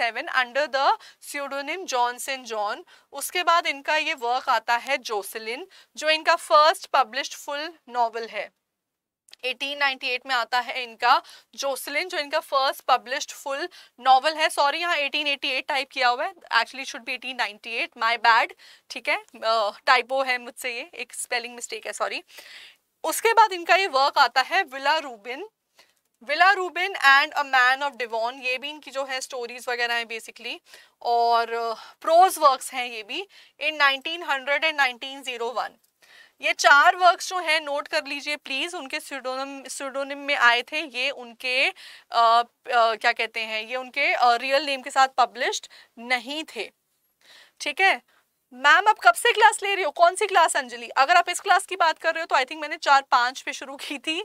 seven under the pseudonym Johns and John उसके बाद इनका ये वर्क आता है जोसलिन जो इनका फर्स्ट पब्लिश फुल नॉवल है 1898 में आता है इनका जोसलिन जो इनका फर्स्ट पब्लिश्ड फुल नॉवल है सॉरी यहाँ 1888 टाइप किया हुआ है actually should be 1898 my bad ठीक है टाइपो uh, है मुझसे ये एक स्पेलिंग मिस्टेक है सॉरी उसके बाद इनका ये वर्क आता है Villa Rubein Villa Rubein and a Man of Devon ये भी इनकी जो है स्टोरीज वगैरह हैं बेसिकली और प्रोज वर्क्स हैं ये भी इन 1900 एंड 1901 ये चार वर्क्स जो हैं नोट कर लीजिए प्लीज़ उनके स्यूडोनम स्यूडोनिम में आए थे ये उनके आ, आ, क्या कहते हैं ये उनके रियल नेम के साथ पब्लिश्ड नहीं थे ठीक है मैम आप कब से क्लास ले रही हो कौन सी क्लास अंजलि अगर आप इस क्लास की बात कर रहे हो तो आई थिंक मैंने चार पाँच पे शुरू की थी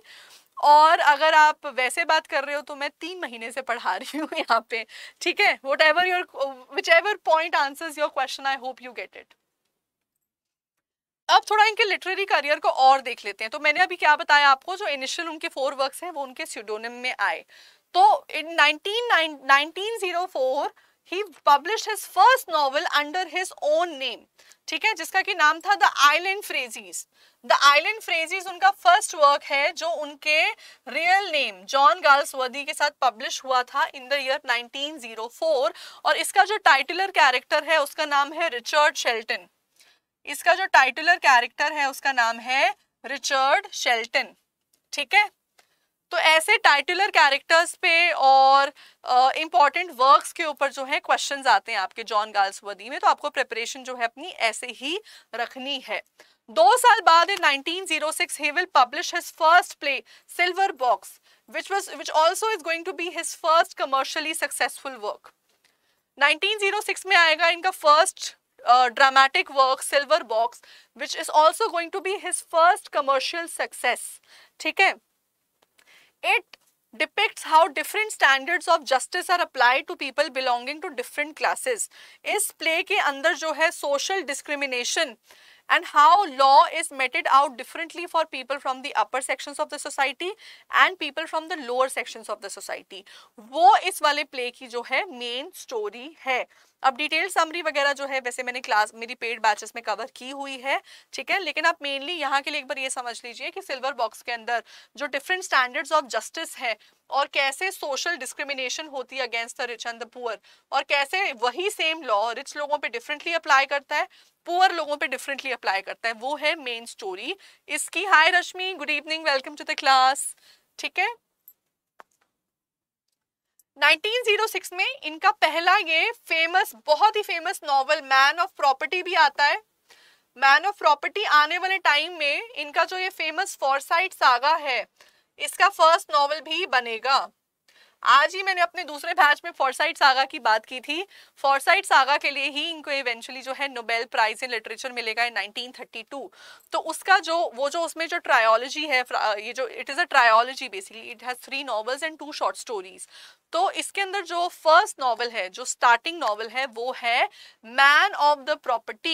और अगर आप वैसे बात कर रहे हो तो मैं तीन महीने से पढ़ा रही हूँ यहाँ पे ठीक है whatever your whichever point answers your question I hope you get it अब थोड़ा इनके लिटरेरी करियर को और देख लेते हैं तो मैंने अभी क्या बताया आपको जो इनिशियल उनके फोर वर्क्स हैं वो उनके स्यूडोनिम में आए तो in 1904 he publish his first novel under his own name ठीक है जिसका कि नाम था the Island Pharisees the Island Pharisees उनका फर्स्ट वर्क है जो उनके रियल नेम जॉन वर्दी के साथ पब्लिश हुआ था इन द ईयर 1904 और इसका जो टाइटलर कैरेक्टर है उसका नाम है रिचर्ड शेल्टन इसका जो टाइटुलर कैरेक्टर है उसका नाम है रिचर्ड शेल्टन ठीक है तो ऐसे टाइटुलर कैरेक्टर्स पे और इम्पॉर्टेंट uh, वर्क्स के ऊपर जो है क्वेश्चंस आते हैं आपके जॉन गाल्सवर्दी में तो आपको प्रिपरेशन जो है अपनी ऐसे ही रखनी है दो साल बाद in 1906 zero six he will publish his first play Silver Box which was which also is going to be his first commercially successful work 1906 में आएगा इनका first uh, dramatic work Silver Box which is also going to be his first commercial success. ठीक है It depicts how different standards of justice are applied to people belonging to different classes. इस play के अंदर जो है social discrimination and how law is meted out differently for people from the upper sections of the society and people from the lower sections of the society. वो इस वाले play की जो है main story है. अब डिटेल समरी वगैरह जो है वैसे मैंने क्लास मेरी पेड बैचेस में कवर की हुई है ठीक है लेकिन आप मेनली यहाँ के लिए एक बार ये समझ लीजिए कि सिल्वर बॉक्स के अंदर जो डिफरेंट स्टैंडर्ड्स ऑफ जस्टिस है और कैसे सोशल डिस्क्रिमिनेशन होती है against the rich and the poor और कैसे वही सेम लॉ रिच लोगों पे डिफरेंटली अप्लाई करता है पुअर लोगों पे डिफरेंटली अप्लाई करता है वो है मेन स्टोरी इसकी hi Rashmi good evening welcome to the class ठीक है 1906 में इनका पहला ये फेमस बहुत ही famous novel Man of Property भी आता है मैन ऑफ प्रॉपर्टी आने वाले टाइम में इनका जो ये फेमस फॉरसाइट सागा है इसका फर्स्ट नॉवल भी बनेगा आज ही मैंने अपने दूसरे बैच में फॉरसाइट सागा की बात की थी फॉरसाइट सागा के लिए ही इनको इवेंचुअली जो है नोबेल प्राइज इन लिटरेचर मिलेगा इन 1932 तो उसका जो वो जो उसमें जो ट्रायोलॉजी है ये जो it is a trilogy basically it has three novels and two short stories तो इसके अंदर जो फर्स्ट नॉवल है जो स्टार्टिंग नॉवल है वो है मैन ऑफ द प्रॉपर्टी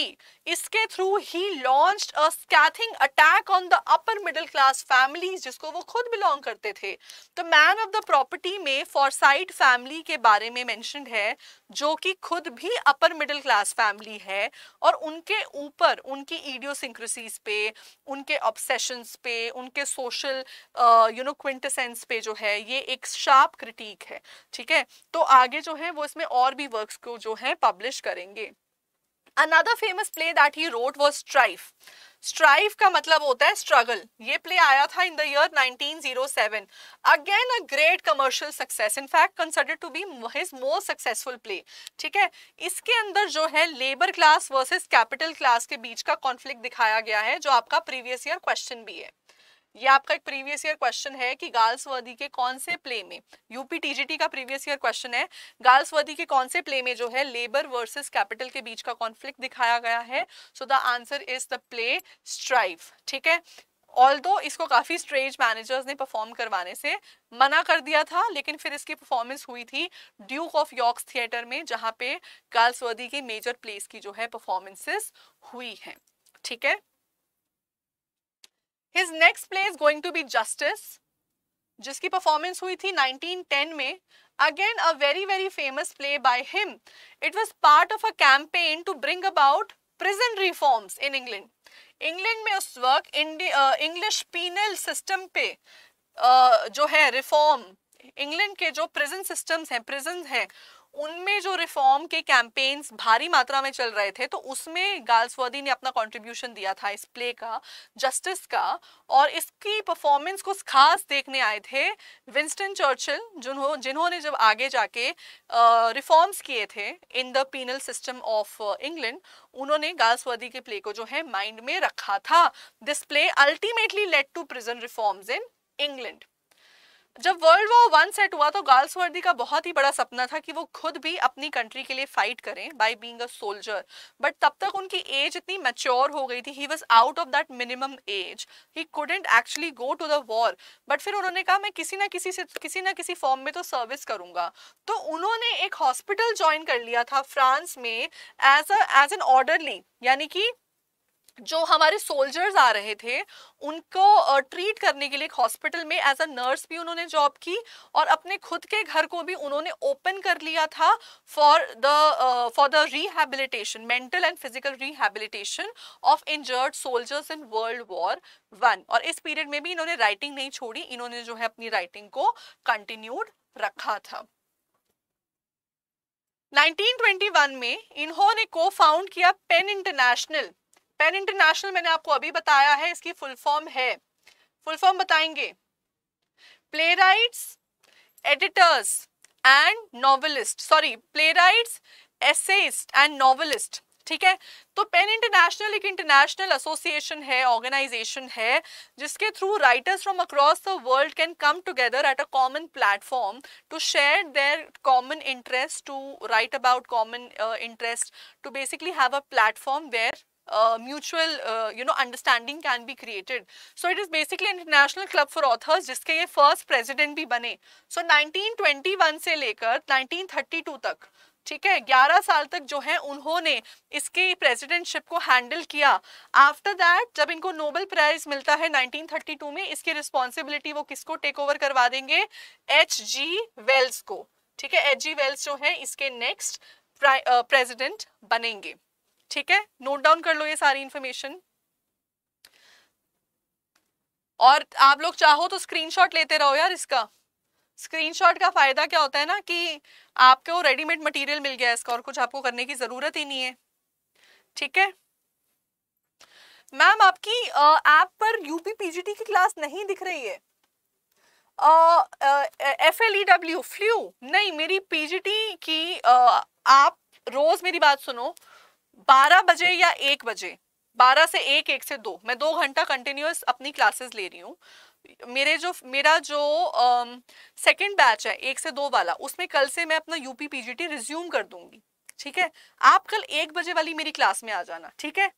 इसके थ्रू ही launch a scathing attack on the upper middle class families जिसको वो खुद बिलोंग करते थे तो मैन ऑफ द प्रॉपर्टी में फॉरसाइड फैमिली के बारे में मैंशनड है जो कि खुद भी अपर मिडिल क्लास फैमिली है और उनके ऊपर उनकी ईडियोसिंक्रसीज पे उनके ऑब्सेशंस पे उनके सोशल यू नो क्विंटसेंस पे जो है ये एक शार्प क्रिटिक है ठीक है तो आगे जो है वो इसमें और भी वर्क्स को जो है पब्लिश करेंगे another famous play that he wrote was Strife Strife का मतलब होता है स्ट्रगल ये प्ले आया था in the year 1907 again a great commercial success in fact considered to be his most successful play ठीक है इसके अंदर जो है labour class versus capital class के बीच का कॉन्फ्लिक्ट दिखाया गया है जो आपका प्रीवियस ईयर क्वेश्चन भी है ये आपका एक प्रीवियस ईयर क्वेश्चन है कि वर्दी के कौन से प्ले में यूपी टीजीटी का प्रीवियस ईयर क्वेश्चन है वर्दी के कौन से प्ले में जो है लेबर वर्सेस कैपिटल के बीच का कॉन्फ्लिक्ट दिखाया गया है so the answer is the play Strife ठीक है ऑल दो इसको काफ़ी स्ट्रेज मैनेजर्स ने परफॉर्म करवाने से मना कर दिया था लेकिन फिर इसकी परफॉर्मेंस हुई थी ड्यूक ऑफ यॉर्क्स थिएटर में जहां पे वर्दी के मेजर प्लेस की जो है परफॉर्मेंसेस हुई है ठीक है his next play is going to be Justice जिसकी परफॉर्मेंस हुई थी 1910 में again a very very famous play by him it was part of a campaign to bring about prison reforms in England England में उस वक्त English penal system पे uh, जो है रिफॉर्म इंग्लैंड के जो प्रिजन सिस्टम्स हैं प्रिजन हैं उनमें जो रिफॉर्म के कैंपेन्स भारी मात्रा में चल रहे थे तो उसमें गाल्सवर्दी ने अपना कंट्रीब्यूशन दिया था इस प्ले का जस्टिस का और इसकी परफॉर्मेंस को खास देखने आए थे विंस्टन चर्चिल जिन्हों जिन्होंने जब आगे जाके रिफॉर्म्स किए थे in the penal system of England उन्होंने गार्ल्सवादी के प्ले को जो है माइंड में रखा था this play ultimately led to prison reforms in England जब वर्ल्ड वॉर वन सेट हुआ तो वर्दी का बहुत ही बड़ा सपना था कि वो खुद भी अपनी कंट्री के लिए फाइट करें by being a soldier but तब तक उनकी एज इतनी मैच्योर हो गई थी he was out of that minimum age he couldn't actually go to the war but फिर उन्होंने कहा मैं किसी ना किसी से किसी ना किसी फॉर्म में तो सर्विस करूंगा तो उन्होंने एक हॉस्पिटल ज्वाइन कर लिया था फ्रांस में as a as an orderly यानी कि जो हमारे सोल्जर्स आ रहे थे उनको ट्रीट करने के लिए एक हॉस्पिटल में एज अ नर्स भी उन्होंने जॉब की और अपने खुद के घर को भी उन्होंने ओपन कर लिया था for the for the rehabilitation mental and physical rehabilitation of injured soldiers in world war one और इस पीरियड में भी इन्होंने राइटिंग नहीं छोड़ी इन्होंने जो है अपनी राइटिंग को कंटिन्यूड रखा था 1921 में इन्होंने को फाउंड किया पेन इंटरनेशनल पेन इंटरनेशनल मैंने आपको अभी बताया है इसकी फुल फॉर्म है फुल फॉर्म बताएंगे playwrights editors and novelist sorry playwrights essayists and novelist ठीक है तो पेन इंटरनेशनल एक इंटरनेशनल एसोसिएशन है ऑर्गेनाइजेशन है जिसके through writers from across the world can come together at a common platform to share their common interest to write about common interest to basically have a platform their uh, mutual uh, you know understanding can be created so it is basically an international club for authors जिसके ये first president भी बने so 1921 से लेकर 1932 तक ठीक है ग्यारह साल तक जो है उन्होंने इसके प्रेसिडेंटशिप को हैंडल किया आफ्टर दैट जब इनको नोबेल प्राइज मिलता है 1932 में इसकी रिस्पॉन्सिबिलिटी वो किसको टेक ओवर करवा देंगे एच जी वेल्स को ठीक है एच जी वेल्स जो है इसके नेक्स्ट प्रेसिडेंट uh, बनेंगे ठीक है नोट डाउन कर लो ये सारी इंफॉर्मेशन और आप लोग चाहो तो स्क्रीनशॉट लेते रहो यार इसका स्क्रीनशॉट का फायदा क्या होता है ना कि आपको रेडीमेड मटेरियल मिल गया इसका और कुछ आपको करने की जरूरत ही नहीं है ठीक है मैम आपकी ऐप आप पर यूपी पीजीटी की क्लास नहीं दिख रही है एफ एल ई डब्ल्यू फ्लू नहीं मेरी पीजीटी की आ, आप रोज मेरी बात सुनो 12 बजे या एक बजे 12 से एक एक से दो मैं दो घंटा कंटिन्यूस अपनी क्लासेस ले रही हूँ मेरे जो मेरा जो सेकंड बैच है एक से दो वाला उसमें कल से मैं अपना यूपी पीजीटी रिज्यूम कर दूंगी ठीक है आप कल एक बजे वाली मेरी क्लास में आ जाना ठीक है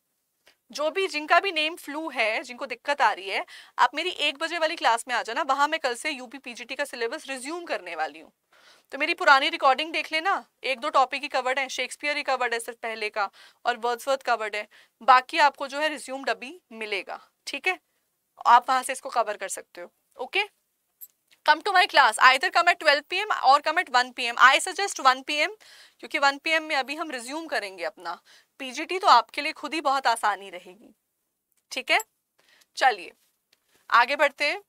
जो भी जिनका भी नेम फ्लू है जिनको दिक्कत आ रही है आप मेरी एक बजे वाली क्लास में आ जाना वहां मैं कल से यूपी पीजीटी का सिलेबस रिज्यूम करने वाली हूँ तो मेरी पुरानी रिकॉर्डिंग देख लेना एक दो टॉपिक ही कवर्ड है शेक्सपियर ही कवर्ड है सिर्फ पहले का और वर्ड्सवर्थ कवर्ड है बाकी आपको जो है रिज्यूम डबी मिलेगा ठीक है आप वहां से इसको कवर कर सकते हो okay come to my class आई इधर come at twelve P M और come at one P M I suggest one P M क्योंकि वन पी एम में अभी हम रिज्यूम करेंगे अपना पीजीटी तो आपके लिए खुद ही बहुत आसानी रहेगी ठीक है चलिए आगे बढ़ते हैं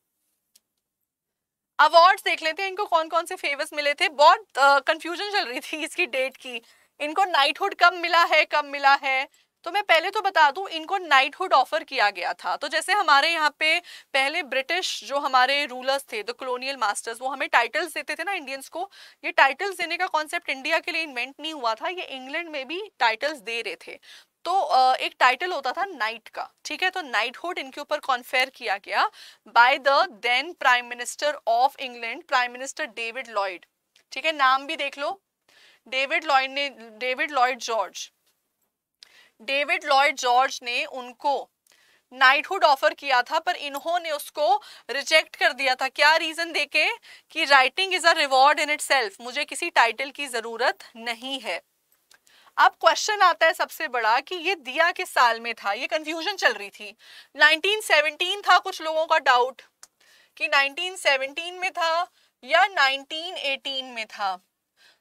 अवार्ड्स देख लेते हैं इनको कौन कौन से फेवर्स मिले थे बहुत कंफ्यूजन चल रही थी *laughs* इसकी डेट की इनको नाइटहुड कब मिला है कब मिला है तो मैं पहले तो बता दूं इनको नाइटहुड ऑफर किया गया था तो जैसे हमारे यहाँ पे पहले ब्रिटिश जो हमारे रूलर्स थे द कॉलोनियल मास्टर्स वो हमें टाइटल्स देते थे ना इंडियंस को ये टाइटल्स देने का कॉन्सेप्ट इंडिया के लिए इन्वेंट नहीं हुआ था ये इंग्लैंड में भी टाइटल्स दे रहे थे तो एक टाइटल होता था नाइट का ठीक है तो नाइटहुड इनके ऊपर कॉन्फेयर किया गया by the then prime minister of England prime minister David Lloyd ठीक है नाम भी देख लो डेविड लॉयड ने David Lloyd George David Lloyd George ने उनको नाइटहुड ऑफर किया था पर इन्होंने उसको रिजेक्ट कर दिया था क्या रीजन देके कि writing is a reward in it मुझे किसी टाइटल की जरूरत नहीं है अब क्वेश्चन आता है सबसे बड़ा कि ये दिया किस साल में था ये कंफ्यूजन चल रही थी 1917 था कुछ लोगों का डाउट कि 1917 में था या 1918 में था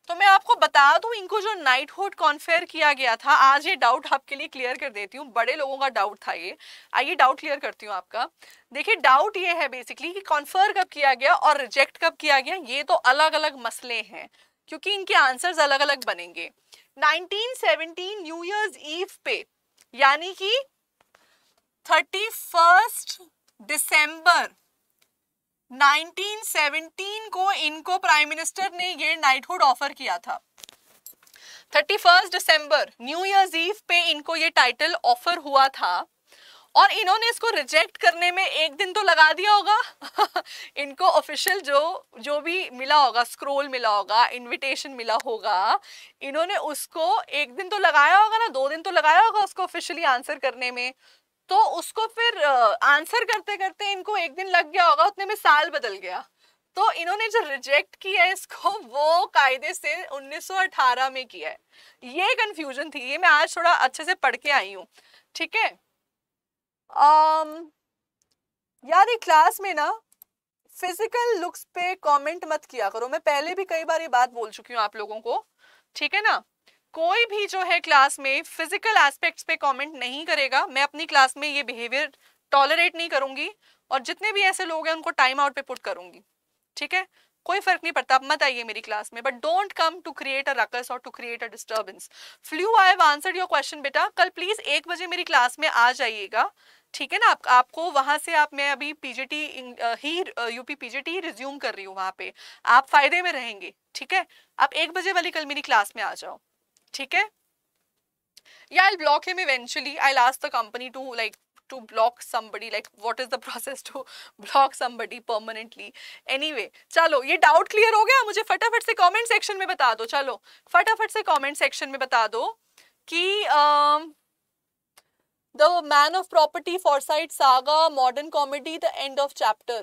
तो मैं आपको बता दूं इनको जो नाइटहुड कॉन्फेयर किया गया था आज ये डाउट आपके लिए क्लियर कर देती हूँ बड़े लोगों का डाउट था ये आइए डाउट क्लियर करती हूँ आपका देखिए डाउट ये है बेसिकली कि कॉन्फर कब किया गया और रिजेक्ट कब किया गया ये तो अलग अलग मसले हैं क्योंकि इनके आंसर्स अलग अलग बनेंगे 1917 न्यू ईयर्स ईव पे यानी कि 31 दिसंबर 1917 को इनको प्राइम मिनिस्टर ने ये नाइटहुड ऑफर किया था 31 दिसंबर न्यू ईयर्स ईव पे इनको ये टाइटल ऑफर हुआ था और इन्होंने इसको रिजेक्ट करने में एक दिन तो लगा दिया होगा *laughs* इनको ऑफिशियल जो जो भी मिला होगा स्क्रोल मिला होगा इनविटेशन मिला होगा इन्होंने उसको एक दिन तो लगाया होगा ना दो दिन तो लगाया होगा उसको ऑफिशियली आंसर करने में तो उसको फिर आंसर करते करते इनको एक दिन लग गया होगा उतने में साल बदल गया तो इन्होंने जो रिजेक्ट किया है इसको वो कायदे से 1918 में किया है ये कंफ्यूजन थी ये मैं आज थोड़ा अच्छे से पढ़ के आई हूँ ठीक है um, यार ये क्लास में ना फिजिकल लुक्स पे कमेंट मत किया करो मैं पहले भी कई बार ये बात बोल चुकी हूँ आप लोगों को ठीक है ना कोई भी जो है क्लास में फिजिकल एस्पेक्ट्स पे कमेंट नहीं करेगा मैं अपनी क्लास में ये बिहेवियर टॉलरेट नहीं करूंगी और जितने भी ऐसे लोग हैं उनको टाइम आउट पे पुट करूंगी ठीक है कोई फर्क नहीं पड़ता आप मत आइए मेरी क्लास में but don't come to create a ruckus और टू क्रिएट अ डिस्टर्बेंस फ्लू I have answered your question बेटा कल प्लीज एक बजे मेरी क्लास में आ जाइएगा ठीक है ना आप आपको वहां से आप मैं अभी पीजीटी ही यूपी पीजीटी रिज्यूम कर रही हूँ वहां पे आप फायदे में रहेंगे ठीक है आप एक बजे वाली कल मेरी क्लास में आ जाओ ठीक है या I block him eventually I lost the company to like to block somebody like what is the process to block somebody permanently anyway चलो ये डाउट क्लियर हो गया मुझे फटाफट से कमेंट सेक्शन में बता दो चलो फटाफट से कमेंट सेक्शन में बता दो कि uh, the man of property foresight saga modern comedy the end of chapter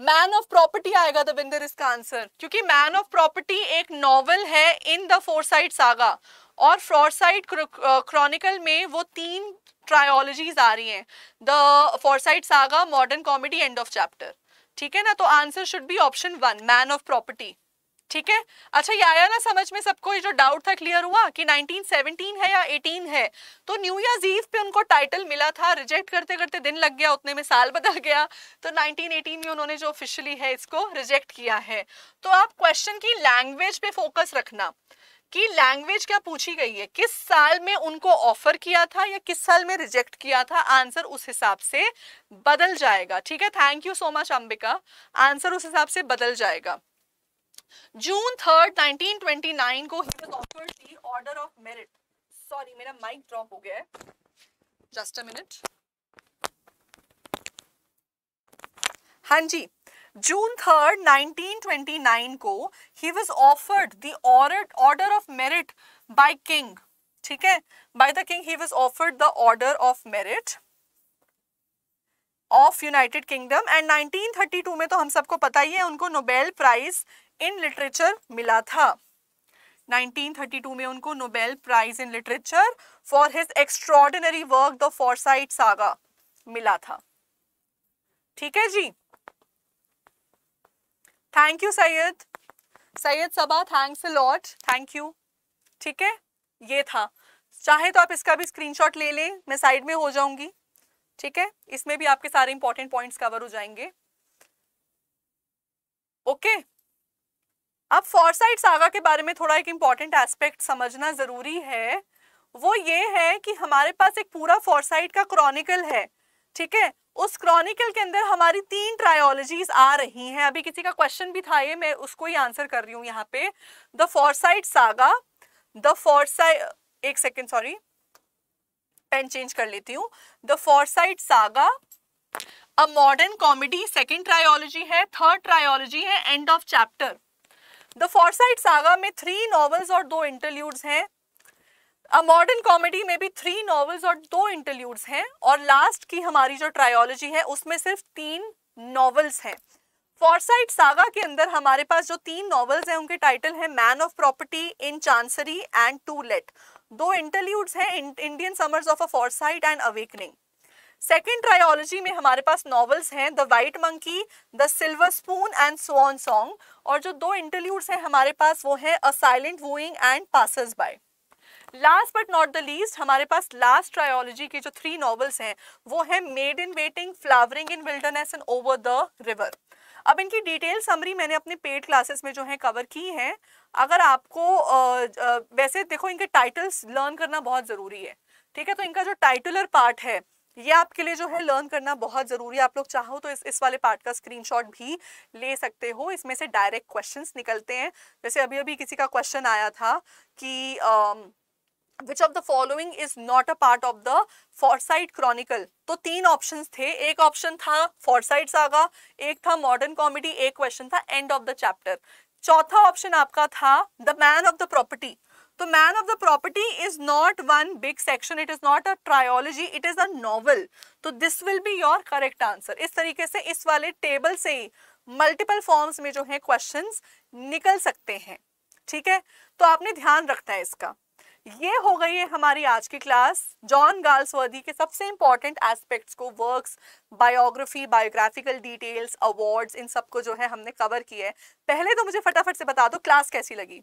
Man of Property आएगा दविंदर इसका आंसर क्योंकि मैन ऑफ प्रॉपर्टी एक नॉवल है in the Forsyte Saga और साइड क्रॉनिकल में वो तीन ट्रायोलॉजीज आ रही हैं the Forsyte Saga Modern Comedy End of Chapter ठीक है ना तो answer should be option one Man of Property ठीक है अच्छा ये आया ना समझ में सबको ये जो डाउट था क्लियर हुआ कि 1917 है या 18 है तो न्यू ईयर ईव पे उनको टाइटल मिला था रिजेक्ट करते करते दिन लग गया उतने में साल *laughs* बदल गया तो 1918 में उन्होंने जो ऑफिशियली है इसको रिजेक्ट किया है तो आप क्वेश्चन की लैंग्वेज पे फोकस रखना कि लैंग्वेज क्या पूछी गई है किस साल में उनको ऑफर किया था या किस साल में रिजेक्ट किया था आंसर उस हिसाब से बदल जाएगा ठीक है thank you so much Ambika answer उस हिसाब से बदल जाएगा जून थर्ड 1929 को he was order of merit sorry मेरा माइक ड्रॉप हो गया है जस्ट अ मिनट हां जी जून थर्ड 1929 को he was offered the order of merit by king ठीक है by the king he was offered the order of merit of United Kingdom and 1932 में तो हम सबको पता ही है उनको नोबेल प्राइज इन लिटरेचर मिला था 1932 में उनको Nobel prize in literature for his extraordinary work the Forsyte Saga मिला था ठीक है जी thank you Syed Syed Saba thanks lot thank you ठीक है ये था चाहे तो आप इसका भी स्क्रीनशॉट ले लें मैं साइड में हो जाऊंगी ठीक है इसमें भी आपके सारे इंपॉर्टेंट पॉइंट्स कवर हो जाएंगे ओके अब फॉरसाइट सागा के बारे में थोड़ा एक इम्पॉर्टेंट एस्पेक्ट समझना ज़रूरी है वो ये है कि हमारे पास एक पूरा फॉरसाइट का क्रॉनिकल है ठीक है उस क्रॉनिकल के अंदर हमारी तीन ट्रायोलॉजीज आ रही हैं अभी किसी का क्वेश्चन भी था ये मैं उसको ही आंसर कर रही हूँ यहाँ पे the Forsyte Saga the Forsyte एक सेकेंड सॉरी पेन चेंज कर लेती हूँ the Forsyte Saga a Modern Comedy second trilogy है थर्ड ट्रायोलॉजी है End of Chapter the Forsyte Saga में थ्री नॉवल्स और दो इंटरल्यूड्स हैं अ मॉडर्न कॉमेडी में भी थ्री नॉवल्स और दो इंटरल्यूड्स हैं और लास्ट की हमारी जो ट्रायोलॉजी है उसमें सिर्फ तीन नॉवेल्स हैं फॉरसाइट सागा के अंदर हमारे पास जो तीन नॉवल्स हैं उनके टाइटल हैं Man of Property in Chancery and To Let दो इंटरल्यूड्स हैं Indian Summers of a Forsyte and Awakening second trilogy में हमारे पास नॉवेल्स हैं the White Monkey the Silver Spoon and Swan Song और जो दो इंटरल्यूड्स हैं हमारे पास वो है a Silent Wooing and Passers By last but not the least हमारे पास लास्ट ट्रायोलॉजी के जो थ्री नॉवल्स हैं वो है Maid in Waiting Flowering in Wilderness and Over the River अब इनकी डिटेल समरी मैंने अपने पेड क्लासेस में जो है कवर की है अगर आपको आ, आ, वैसे देखो इनके टाइटल्स लर्न करना बहुत ज़रूरी है ठीक है तो इनका जो टाइटलर पार्ट है ये आपके लिए जो है लर्न करना बहुत ज़रूरी है आप लोग चाहो तो इस इस वाले पार्ट का स्क्रीनशॉट भी ले सकते हो इसमें से डायरेक्ट क्वेश्चंस निकलते हैं जैसे अभी अभी किसी का क्वेश्चन आया था कि ah, which of the following is not a part of the Forsyte Chronicle तो तीन ऑप्शंस थे एक ऑप्शन था फॉरसाइट सागा एक था मॉडर्न कॉमेडी एक क्वेश्चन था एंड ऑफ द चैप्टर चौथा ऑप्शन आपका था the Man of the Property तो Man of the Property is not one big section it is not a trilogy it is a novel तो this will be your correct answer इस तरीके से इस वाले टेबल से ही मल्टीपल फॉर्म्स में जो है क्वेश्चंस निकल सकते हैं ठीक है तो आपने ध्यान रखना है इसका ये हो गई है हमारी आज की क्लास जॉन गाल्सवर्दी के सबसे इंपॉर्टेंट एस्पेक्ट्स को works biography biographical details awards इन सबको जो है हमने कवर किया है पहले तो मुझे फटाफट से बता दो क्लास कैसी लगी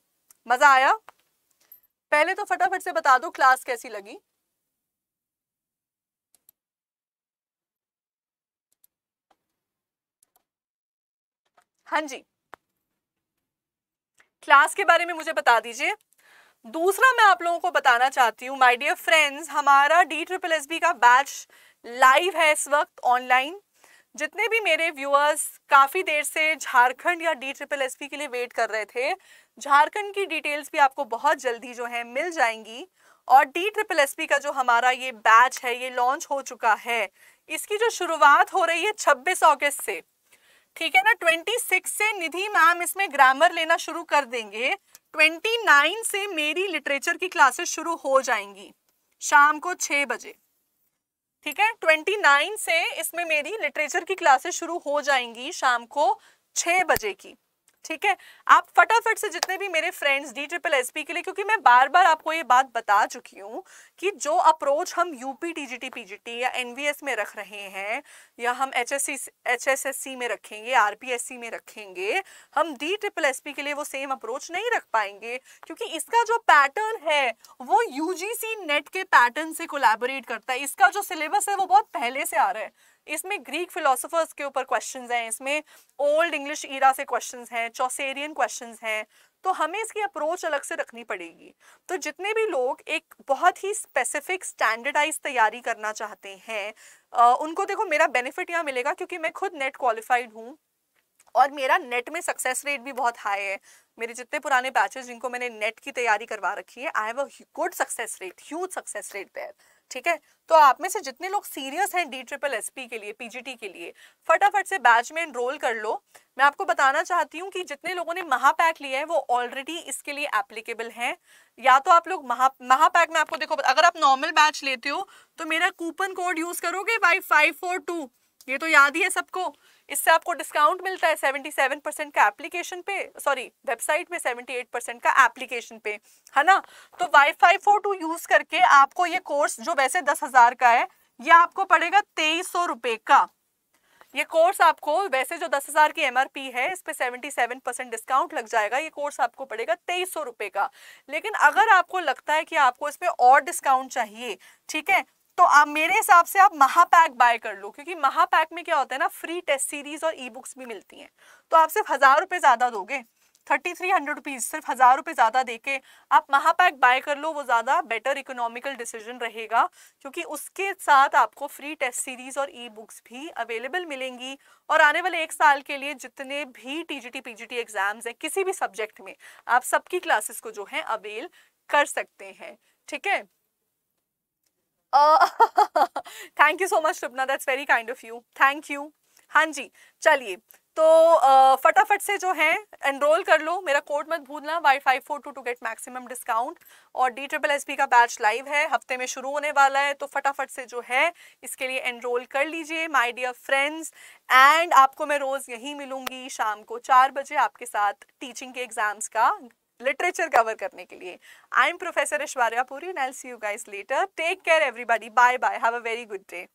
मज़ा आया पहले तो फटाफट से बता दो क्लास कैसी लगी हाँ जी क्लास के बारे में मुझे बता दीजिए दूसरा मैं आप लोगों को बताना चाहती हूँ माय डियर फ्रेंड्स हमारा डी ट्रिपल एस बी का बैच लाइव है इस वक्त ऑनलाइन जितने भी मेरे व्यूअर्स काफ़ी देर से झारखंड या डी ट्रिपल एस बी के लिए वेट कर रहे थे झारखंड की डिटेल्स भी आपको बहुत जल्दी जो है मिल जाएंगी और डी ट्रिपल एस बी का जो हमारा ये बैच है ये लॉन्च हो चुका है इसकी जो शुरुआत हो रही है छब्बीस अगस्त से ठीक है ना 26 से निधि मैम इसमें ग्रामर लेना शुरू कर देंगे 29 से मेरी लिटरेचर की क्लासेस शुरू हो जाएंगी शाम को छ बजे ठीक है 29 से इसमें मेरी लिटरेचर की क्लासेस शुरू हो जाएंगी शाम को छः बजे की ठीक है आप फटाफट से जितने भी मेरे फ्रेंड्स डी ट्रिपल एस के लिए क्योंकि मैं बार बार आपको ये बात बता चुकी हूँ कि जो अप्रोच हम यूपी जी टी या एन में रख रहे हैं या हम एचएससी एचएसएससी में रखेंगे आर में रखेंगे हम डी ट्रिपल एस के लिए वो सेम अप्रोच नहीं रख पाएंगे क्योंकि इसका जो पैटर्न है वो यू नेट के पैटर्न से कोलेबोरेट करता है इसका जो सिलेबस है वो बहुत पहले से आ रहा है इसमें ग्रीक फिलोसोफर्स के ऊपर क्वेश्चन हैं इसमें ओल्ड इंग्लिश ईरा से क्वेश्चन हैं चौसेरियन क्वेश्चन हैं तो हमें इसकी अप्रोच अलग से रखनी पड़ेगी तो जितने भी लोग एक बहुत ही स्पेसिफिक स्टैंडर्डाइज तैयारी करना चाहते हैं उनको देखो मेरा बेनिफिट यहाँ मिलेगा क्योंकि मैं खुद नेट क्वालिफाइड हूँ और मेरा नेट में सक्सेस रेट भी बहुत हाई है मेरे जितने पुराने बैचेस जिनको मैंने नेट की तैयारी करवा रखी है I have a good success rate huge success rate there ठीक है तो आप में से जितने लोग सीरियस हैं डी ट्रिपल एस के लिए पीजीटी के लिए फटाफट से बैच में एनरोल कर लो मैं आपको बताना चाहती हूँ कि जितने लोगों ने महापैक लिया है वो ऑलरेडी इसके लिए एप्लीकेबल हैं या तो आप लोग महा महापैक में आपको देखो अगर आप नॉर्मल बैच लेते हो तो मेरा कूपन कोड यूज़ करोगे वाई ये तो याद ही है सबको इससे आपको डिस्काउंट मिलता है 77 परसेंट का एप्लीकेशन पे सॉरी वेबसाइट में 78 परसेंट का एप्लीकेशन पे है ना तो Y five four two use करके आपको ये कोर्स जो वैसे दस हजार का है ये आपको पड़ेगा तेईस सौ रुपये का ये कोर्स आपको वैसे जो दस हज़ार की एमआरपी है इस पर सेवेंटी सेवन परसेंट डिस्काउंट लग जाएगा ये कोर्स आपको पड़ेगा तेईस सौ रुपये का लेकिन अगर आपको लगता है कि आपको इसमें और डिस्काउंट चाहिए ठीक है तो आप मेरे हिसाब से आप महापैक बाय कर लो क्योंकि महापैक में क्या होता है ना फ्री टेस्ट सीरीज और ई बुक्स भी मिलती हैं तो आप सिर्फ हज़ार रुपये ज़्यादा दोगे थर्टी थ्री हंड्रेड रुपीज़ सिर्फ हज़ार रुपये ज़्यादा दे के आप महापैक बाय कर लो वो ज़्यादा बेटर इकोनॉमिकल डिसीजन रहेगा क्योंकि उसके साथ आपको फ्री टेस्ट सीरीज़ और ई बुक्स भी अवेलेबल मिलेंगी और आने वाले एक साल के लिए जितने भी T G T P G T exams हैं किसी भी सब्जेक्ट में आप सबकी क्लासेस को जो है अवेल कर सकते हैं ठीक है thank you so much Shubhna that's very kind of you thank you हाँ जी चलिए तो uh, फटाफट से जो है एनरोल कर लो मेरा कोड मत भूलना Y five four two to get maximum discount और डी ट्रिपल एस का बैच लाइव है हफ्ते में शुरू होने वाला है तो फटाफट से जो है इसके लिए एनरोल कर लीजिए माय डियर फ्रेंड्स एंड आपको मैं रोज़ यहीं मिलूंगी शाम को चार बजे आपके साथ टीचिंग के एग्ज़ाम्स का लिटरेचर कवर करने के लिए I am professor Aishwarya Puri and I see you guys later take care everybody bye bye have a very good day